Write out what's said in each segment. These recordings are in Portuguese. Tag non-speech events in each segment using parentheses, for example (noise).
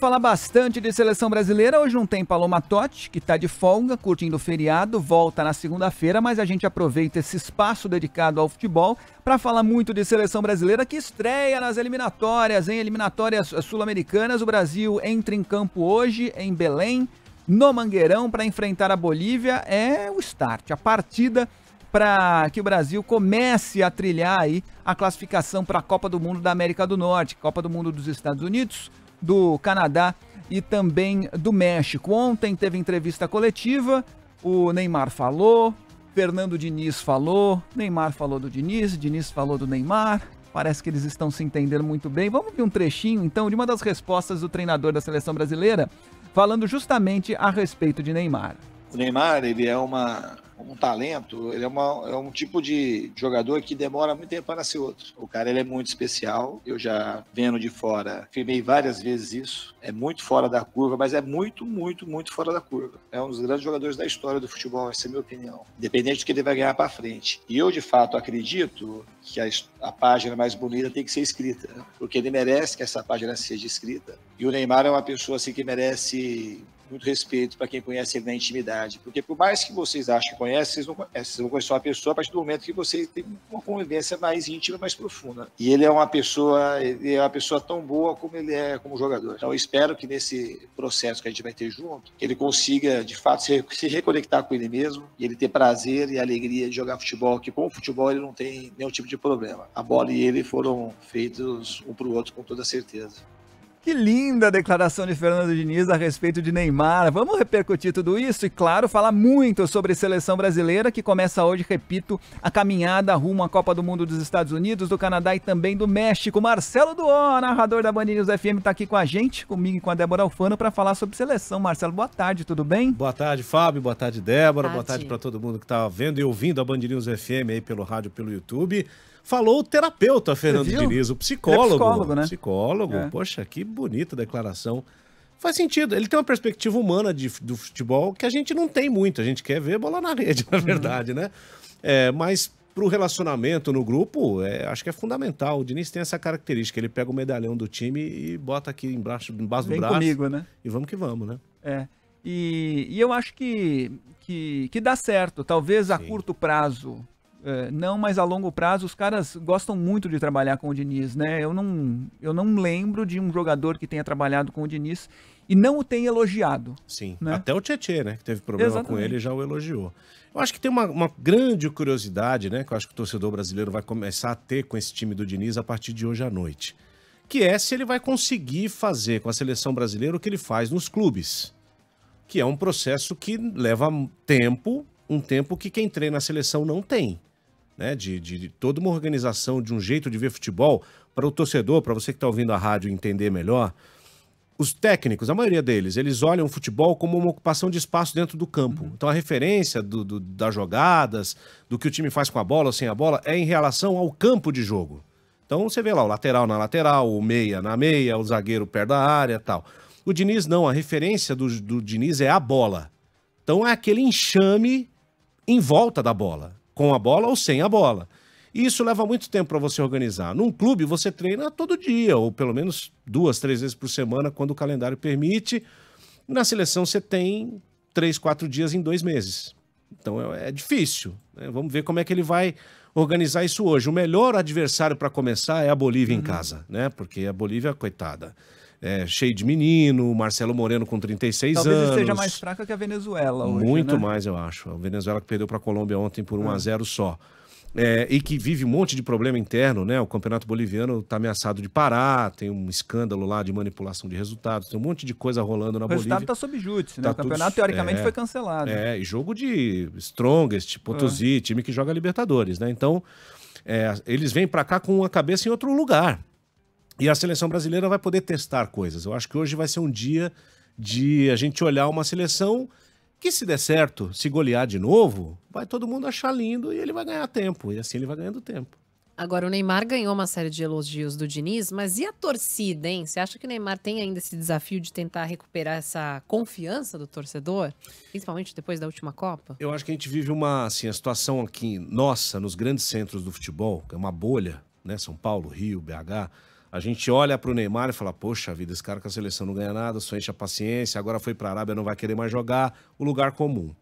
Falar bastante de seleção brasileira, hoje não tem Paloma Totti, que está de folga, curtindo o feriado, volta na segunda-feira, mas a gente aproveita esse espaço dedicado ao futebol para falar muito de seleção brasileira que estreia nas eliminatórias, em eliminatórias sul-americanas. O Brasil entra em campo hoje em Belém, no Mangueirão, para enfrentar a Bolívia. É o start, a partida para que o Brasil comece a trilhar aí a classificação para a Copa do Mundo da América do Norte, Copa do Mundo dos Estados Unidos do Canadá e também do México. Ontem teve entrevista coletiva, o Neymar falou, Fernando Diniz falou, Neymar falou do Diniz, Diniz falou do Neymar. Parece que eles estão se entendendo muito bem. Vamos ver um trechinho então de uma das respostas do treinador da seleção brasileira, falando justamente a respeito de Neymar. O Neymar, ele é uma um talento, ele é, uma, é um tipo de jogador que demora muito tempo para nascer outro. O cara ele é muito especial, eu já vendo de fora, filmei várias vezes isso. É muito fora da curva, mas é muito, muito, muito fora da curva. É um dos grandes jogadores da história do futebol, essa é a minha opinião. Independente do que ele vai ganhar para frente. E eu, de fato, acredito que a, a, página mais bonita tem que ser escrita, né? porque ele merece que essa página seja escrita. E o Neymar é uma pessoa assim que merece muito respeito para quem conhece ele na intimidade, porque por mais que vocês achem que conhecem, vocês vocês vão conhecer uma pessoa a partir do momento que vocês têm uma convivência mais íntima, mais profunda. E ele é uma pessoa, ele é uma pessoa tão boa como ele é como jogador. Então eu espero que nesse processo que a gente vai ter junto, ele consiga de fato se, se reconectar com ele mesmo e ele ter prazer e alegria de jogar futebol, que com o futebol ele não tem nenhum tipo de problema. A bola e ele foram feitos um para o outro com toda certeza. Que linda a declaração de Fernando Diniz a respeito de Neymar. Vamos repercutir tudo isso e, claro, falar muito sobre seleção brasileira que começa hoje, repito, a caminhada rumo à Copa do Mundo dos Estados Unidos, do Canadá e também do México. Marcelo Duó, narrador da Band FM, está aqui com a gente, comigo e com a Débora Alfano, para falar sobre seleção. Marcelo, boa tarde, tudo bem? Boa tarde, Fábio. Boa tarde, Débora. Boa tarde, tarde para todo mundo que está vendo e ouvindo a Band FM aí pelo rádio, pelo YouTube. Falou o terapeuta Fernando Diniz, o é psicólogo. é psicólogo, né? Psicólogo. É. Poxa, que bonita declaração. Faz sentido. Ele tem uma perspectiva humana de, do futebol que a gente não tem muito. A gente quer ver bola na rede, (laughs) na uhum. verdade, né? É, mas para o relacionamento no grupo, é, acho que é fundamental. O Diniz tem essa característica. Ele pega o medalhão do time e bota aqui embaixo, embaixo do braço. comigo, né? E vamos que vamos, né? É. E, e eu acho que, que, que dá certo. Talvez a Sim. curto prazo é, não, mas a longo prazo os caras gostam muito de trabalhar com o Diniz, né? Eu não, eu não lembro de um jogador que tenha trabalhado com o Diniz e não o tenha elogiado. Sim, né? até o Tietchan, né? Que teve problema Exatamente. com ele já o elogiou. Eu acho que tem uma, uma, grande curiosidade, né? Que eu acho que o torcedor brasileiro vai começar a ter com esse time do Diniz a partir de hoje à noite. Que é se ele vai conseguir fazer com a seleção brasileira o que ele faz nos clubes. Que é um processo que leva tempo, um tempo que quem treina a seleção não tem né, de, de, de toda uma organização, de um jeito de ver futebol, para o torcedor, para você que está ouvindo a rádio entender melhor, os técnicos, a maioria deles, eles olham o futebol como uma ocupação de espaço dentro do campo. Uhum. Então a referência do, do, das jogadas, do que o time faz com a bola ou sem a bola, é em relação ao campo de jogo. Então você vê lá o lateral na lateral, o meia na meia, o zagueiro perto da área tal. O Diniz não, a referência do, do Diniz é a bola. Então é aquele enxame em volta da bola com a bola ou sem a bola. E isso leva muito tempo para você organizar. Num clube, você treina todo dia, ou pelo menos duas, três vezes por semana, quando o calendário permite. Na seleção, você tem três, quatro dias em dois meses. Então é, é difícil. Né? Vamos ver como é que ele vai organizar isso hoje. O melhor adversário para começar é a Bolívia uhum. em casa, né? Porque a Bolívia, coitada, é, cheio de menino, Marcelo Moreno com 36 Talvez anos. Talvez esteja mais fraca que a Venezuela hoje, Muito né? mais, eu acho. A Venezuela que perdeu para a Colômbia ontem por 1 ah. a 0 é. só. É, e que vive um monte de problema interno, né? O campeonato boliviano está ameaçado de parar, tem um escândalo lá de manipulação de resultados, tem um monte de coisa rolando na o Bolívia. O resultado está sob júdice, né? Tá o campeonato tudo... teoricamente é, foi cancelado. É, e jogo de Strongest, Potosí, ah. time que joga Libertadores, né? Então, é, eles vêm para cá com a cabeça em outro lugar. E a seleção brasileira vai poder testar coisas. Eu acho que hoje vai ser um dia de a gente olhar uma seleção que, se der certo, se golear de novo, vai todo mundo achar lindo e ele vai ganhar tempo. E assim ele vai ganhando tempo. Agora, o Neymar ganhou uma série de elogios do Diniz, mas e a torcida, hein? Você acha que o Neymar tem ainda esse desafio de tentar recuperar essa confiança do torcedor? Principalmente depois da última Copa? Eu acho que a gente vive uma assim, a situação aqui, nossa, nos grandes centros do futebol, que é uma bolha, né? São Paulo, Rio, BH a gente olha para o Neymar e fala: Poxa vida, esse cara com a seleção não ganha nada, só enche a paciência, agora foi para a Arábia, não vai querer mais jogar. O lugar comum.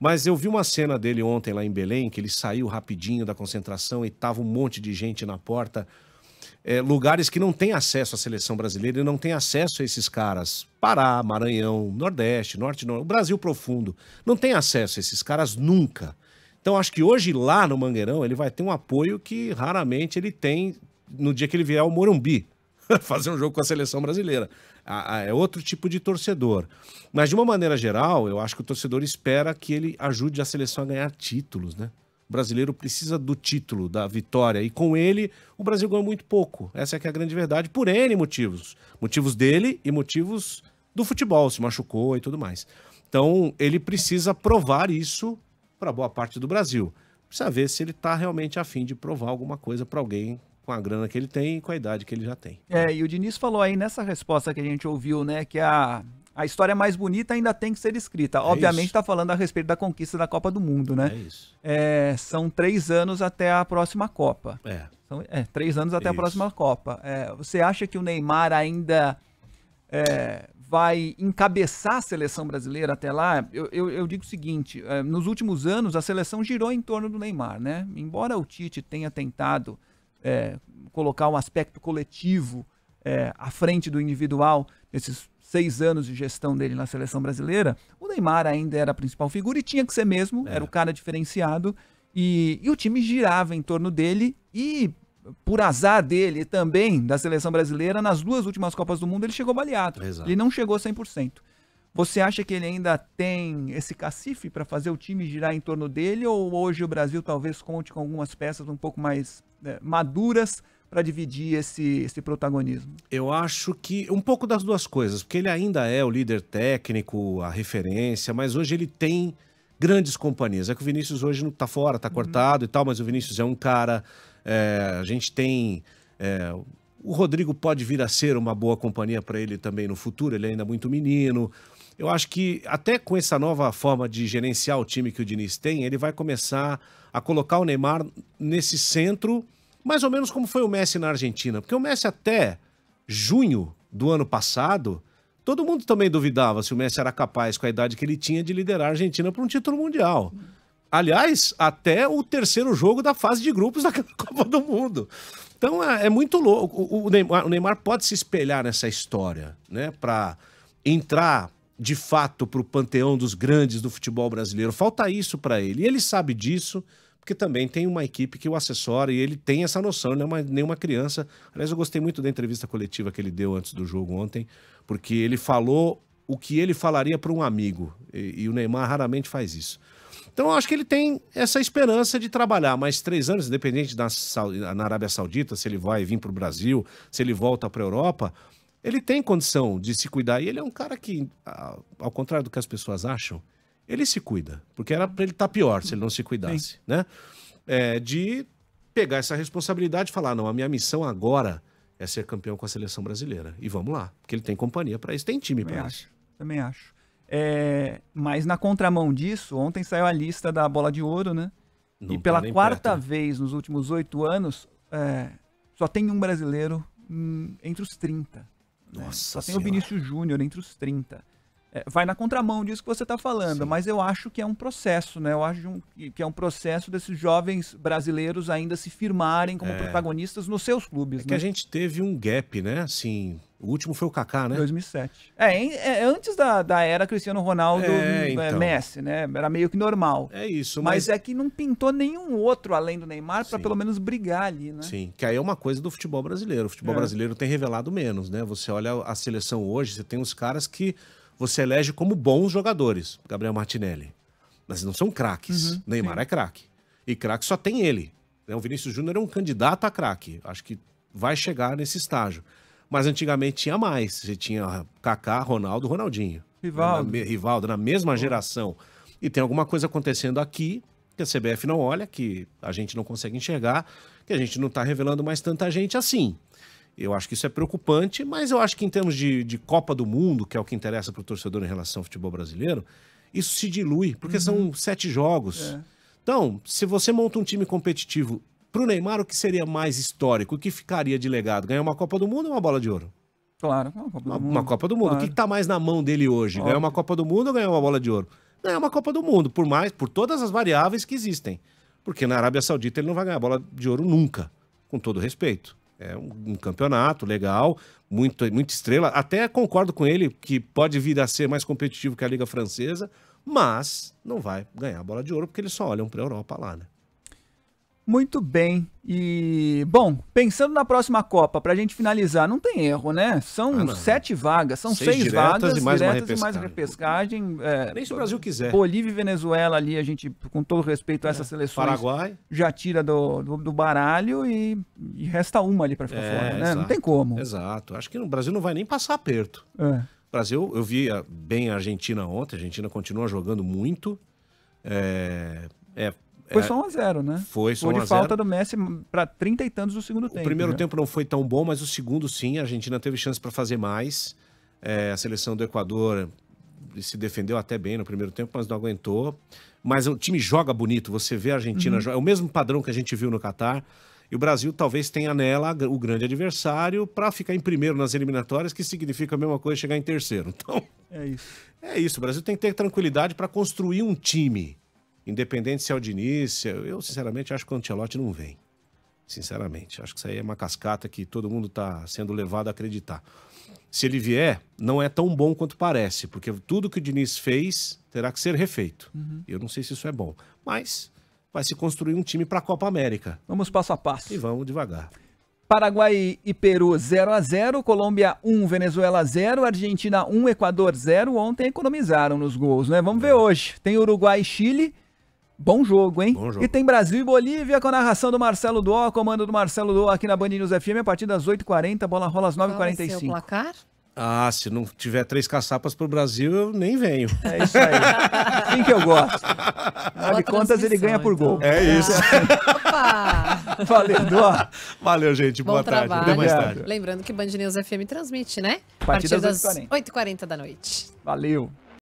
Mas eu vi uma cena dele ontem lá em Belém, que ele saiu rapidinho da concentração e tava um monte de gente na porta. É, lugares que não têm acesso à seleção brasileira e não têm acesso a esses caras. Pará, Maranhão, Nordeste, Norte, Norte, o Brasil profundo. Não tem acesso a esses caras nunca. Então acho que hoje lá no Mangueirão ele vai ter um apoio que raramente ele tem no dia que ele vier ao Morumbi (laughs) fazer um jogo com a seleção brasileira. É outro tipo de torcedor. Mas, de uma maneira geral, eu acho que o torcedor espera que ele ajude a seleção a ganhar títulos, né? O brasileiro precisa do título, da vitória. E com ele, o Brasil ganha muito pouco. Essa é que é a grande verdade, por N motivos. Motivos dele e motivos do futebol, se machucou e tudo mais. Então, ele precisa provar isso para boa parte do Brasil. Precisa ver se ele está realmente afim de provar alguma coisa para alguém com a grana que ele tem e com a idade que ele já tem. É, e o Diniz falou aí nessa resposta que a gente ouviu, né, que a, a história mais bonita ainda tem que ser escrita. É Obviamente está falando a respeito da conquista da Copa do Mundo, né? É isso. É, são três anos até a próxima Copa. É. São é, três anos até isso. a próxima Copa. É, você acha que o Neymar ainda é, vai encabeçar a seleção brasileira até lá? Eu, eu, eu digo o seguinte: é, nos últimos anos a seleção girou em torno do Neymar, né? Embora o Tite tenha tentado é, colocar um aspecto coletivo é, à frente do individual nesses seis anos de gestão dele na seleção brasileira, o Neymar ainda era a principal figura e tinha que ser mesmo, é. era o cara diferenciado. E, e o time girava em torno dele e por azar dele também da seleção brasileira, nas duas últimas Copas do Mundo ele chegou baleado. Exato. Ele não chegou 100%. Você acha que ele ainda tem esse cacife para fazer o time girar em torno dele ou hoje o Brasil talvez conte com algumas peças um pouco mais né, maduras para dividir esse, esse protagonismo? Eu acho que um pouco das duas coisas, porque ele ainda é o líder técnico, a referência, mas hoje ele tem grandes companhias. É que o Vinícius hoje não está fora, está uhum. cortado e tal, mas o Vinícius é um cara. É, a gente tem. É, o Rodrigo pode vir a ser uma boa companhia para ele também no futuro, ele é ainda muito menino eu acho que até com essa nova forma de gerenciar o time que o Diniz tem, ele vai começar a colocar o Neymar nesse centro, mais ou menos como foi o Messi na Argentina. Porque o Messi até junho do ano passado, todo mundo também duvidava se o Messi era capaz, com a idade que ele tinha, de liderar a Argentina para um título mundial. Aliás, até o terceiro jogo da fase de grupos (laughs) da Copa do Mundo. Então é, é muito louco. O Neymar, o Neymar pode se espelhar nessa história, né? Para entrar de fato para o panteão dos grandes do futebol brasileiro. Falta isso para ele. E ele sabe disso, porque também tem uma equipe que o assessora e ele tem essa noção, não é nenhuma criança. Aliás, eu gostei muito da entrevista coletiva que ele deu antes do jogo ontem, porque ele falou o que ele falaria para um amigo, e, e, o Neymar raramente faz isso. Então, eu acho que ele tem essa esperança de trabalhar mais três anos, independente da, na Arábia Saudita, se ele vai vir para o Brasil, se ele volta para a Europa ele tem condição de se cuidar. E ele é um cara que, ao contrário do que as pessoas acham, ele se cuida. Porque era para ele estar tá pior se ele não se cuidasse, né? É, de pegar essa responsabilidade e falar, não, a minha missão agora é ser campeão com a seleção brasileira. E vamos lá, porque ele tem companhia para isso, tem time para isso. Também acho. É, mas na contramão disso, ontem saiu a lista da bola de ouro, né? Não e tá pela tá quarta perto, né? vez nos últimos oito anos, é, só tem um brasileiro hum, entre os 30. Nossa Só senhora. tem o Vinícius Júnior entre os 30. É, vai na contramão disso que você está falando, Sim. mas eu acho que é um processo, né? Eu acho que é um processo desses jovens brasileiros ainda se firmarem como é. protagonistas nos seus clubes. É né? que a gente teve um gap, né? Assim, o último foi o Kaká, né? 2007. É, é antes da, da era Cristiano Ronaldo, é, hum, é, então. Messi, né? Era meio que normal. É isso. Mas... mas é que não pintou nenhum outro além do Neymar para pelo menos brigar ali, né? Sim, que aí é uma coisa do futebol brasileiro. O futebol é. brasileiro tem revelado menos, né? Você olha a seleção hoje, você tem uns caras que você elege como bons jogadores, Gabriel Martinelli. Mas não são craques. Uhum, Neymar sim. é craque. E craque só tem ele. Né? O Vinícius Júnior é um candidato a craque. Acho que vai chegar nesse estágio. Mas antigamente tinha mais. Você tinha Kaká, Ronaldo, Ronaldinho. Rivaldo. Na, Rivaldo, na mesma uhum. geração. E tem alguma coisa acontecendo aqui que a CBF não olha, que a gente não consegue enxergar, que a gente não está revelando mais tanta gente assim. Eu acho que isso é preocupante, mas eu acho que em termos de, de Copa do Mundo, que é o que interessa para o torcedor em relação ao futebol brasileiro, isso se dilui, porque uhum. são sete jogos. É. Então, se você monta um time competitivo para o Neymar, o que seria mais histórico? O que ficaria de legado? Ganhar uma Copa do Mundo ou uma bola de ouro? Claro, uma Copa do uma, Mundo. Uma Copa do Mundo. Claro. O que está mais na mão dele hoje? Óbvio. Ganhar uma Copa do Mundo ou ganhar uma bola de ouro? Ganhar uma Copa do Mundo, por mais, por todas as variáveis que existem. Porque na Arábia Saudita ele não vai ganhar bola de ouro nunca, com todo respeito. É um, um, campeonato legal, muito, muita estrela. Até concordo com ele que pode vir a ser mais competitivo que a Liga Francesa, mas não vai ganhar a bola de ouro porque eles só olham para a Europa lá, né? Muito bem. E, bom, pensando na próxima Copa, para a gente finalizar, não tem erro, né? São ah, sete vagas, são seis, seis vagas, e mais diretas e mais repescagem. É, Nem se o Brasil quiser. Bolívia e Venezuela ali, a gente, com todo respeito a é. essas é, seleções, Paraguai. já tira do, do, do baralho e, e, resta uma ali para ficar é, fora, né? Exato, não tem como. Exato. Acho que o Brasil não vai nem passar aperto. É. Brasil, eu vi ah, bem a Argentina ontem, a Argentina continua jogando muito. É, é, foi é, só 1x0, né? Foi só 1x0. Foi de falta do Messi para 30 e tantos do segundo o tempo. O primeiro né? tempo não foi tão bom, mas o segundo sim. A Argentina teve chance para fazer mais. É, a seleção do Equador se defendeu até bem no primeiro tempo, mas não aguentou. Mas o time joga bonito, você vê a Argentina, uhum. é o mesmo padrão que a gente viu no Catar. E o Brasil talvez tenha nela o grande adversário para ficar em primeiro nas eliminatórias, que significa a mesma coisa chegar em terceiro. (laughs) Então, é isso. É isso. O Brasil tem que ter tranquilidade para construir um time Independente se é o Diniz, é, eu sinceramente acho que o Ancelotti não vem. Sinceramente, acho que isso aí é uma cascata que todo mundo está sendo levado a acreditar. Se ele vier, não é tão bom quanto parece, porque tudo que o Diniz fez terá que ser refeito. Uhum. Eu não sei se isso é bom, mas vai se construir um time para a Copa América. Vamos passo a passo. E vamos devagar. Paraguai e Peru 0 a 0, Colômbia 1, Venezuela 0, Argentina 1, Equador 0. Ontem economizaram nos gols, né? Vamos ver é. hoje. Tem Uruguai e Chile Bom jogo, hein? Bom jogo. E tem Brasil e Bolívia com a narração do Marcelo Duó, comando do Marcelo Duó aqui na Band News FM, a partir das 8h40, bola rola às 9h45. Qual o placar? Ah, se não tiver três caçapas pro Brasil, eu nem venho. É isso aí. Quem que eu gosto? Afinal de contas, ele ganha por gol. É então. É isso. Opa! (laughs) Valeu, Duó. Valeu, gente. Bom Boa trabalho. tarde. Até mais tarde. Lembrando que Band News FM transmite, né? a partir das 8h40 da noite. Valeu.